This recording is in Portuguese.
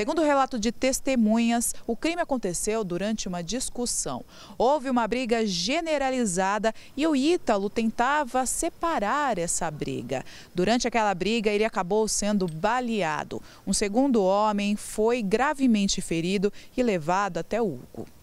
Segundo o relato de testemunhas, o crime aconteceu durante uma discussão. Houve uma briga generalizada e o Ítalo tentava separar essa briga. Durante aquela briga, ele acabou sendo baleado. Um segundo homem foi gravemente ferido e levado até o Hugo.